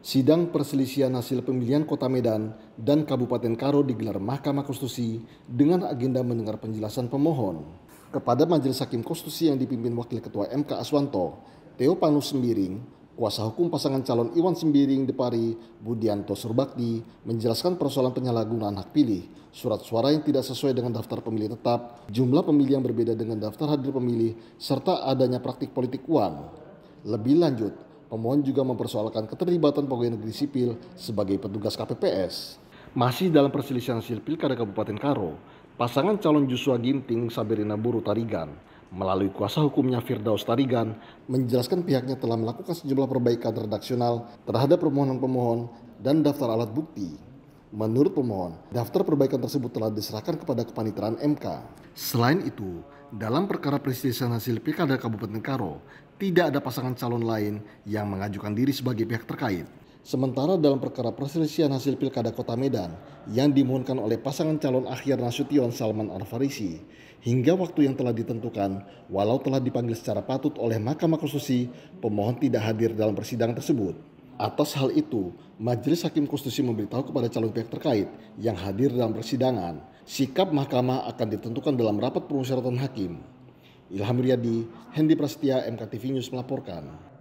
Sidang perselisihan hasil pemilihan Kota Medan dan Kabupaten Karo digelar Mahkamah Konstitusi dengan agenda mendengar penjelasan pemohon. Kepada Majelis Hakim Konstitusi yang dipimpin Wakil Ketua MK Aswanto, Teo Panus Sembiring, kuasa hukum pasangan calon Iwan Sembiring Depari, Budianto Surbakti, menjelaskan persoalan penyalahgunaan hak pilih, surat suara yang tidak sesuai dengan daftar pemilih tetap, jumlah pemilih yang berbeda dengan daftar hadir pemilih, serta adanya praktik politik uang. Lebih lanjut, Pemohon juga mempersoalkan keterlibatan pegawai negeri sipil sebagai petugas KPPS. Masih dalam perselisihan hasil pilkada Kabupaten Karo, pasangan calon Joshua Ginting Saberina Buru Tarigan melalui kuasa hukumnya Firdaus Tarigan menjelaskan pihaknya telah melakukan sejumlah perbaikan redaksional terhadap permohonan pemohon dan daftar alat bukti Menurut pemohon, daftar perbaikan tersebut telah diserahkan kepada kepaniteraan MK. Selain itu, dalam perkara perselisihan hasil pilkada Kabupaten Karo, tidak ada pasangan calon lain yang mengajukan diri sebagai pihak terkait. Sementara dalam perkara perselisihan hasil pilkada Kota Medan yang dimohonkan oleh pasangan calon akhir Nasution Salman Arfarisi, hingga waktu yang telah ditentukan, walau telah dipanggil secara patut oleh Mahkamah Konstitusi, pemohon tidak hadir dalam persidangan tersebut. Atas hal itu, Majelis Hakim Konstitusi memberitahu kepada calon pihak terkait yang hadir dalam persidangan, sikap mahkamah akan ditentukan dalam rapat permusyawaratan hakim. Ilham Riyadi, Hendi Prasetya, MKTV News melaporkan.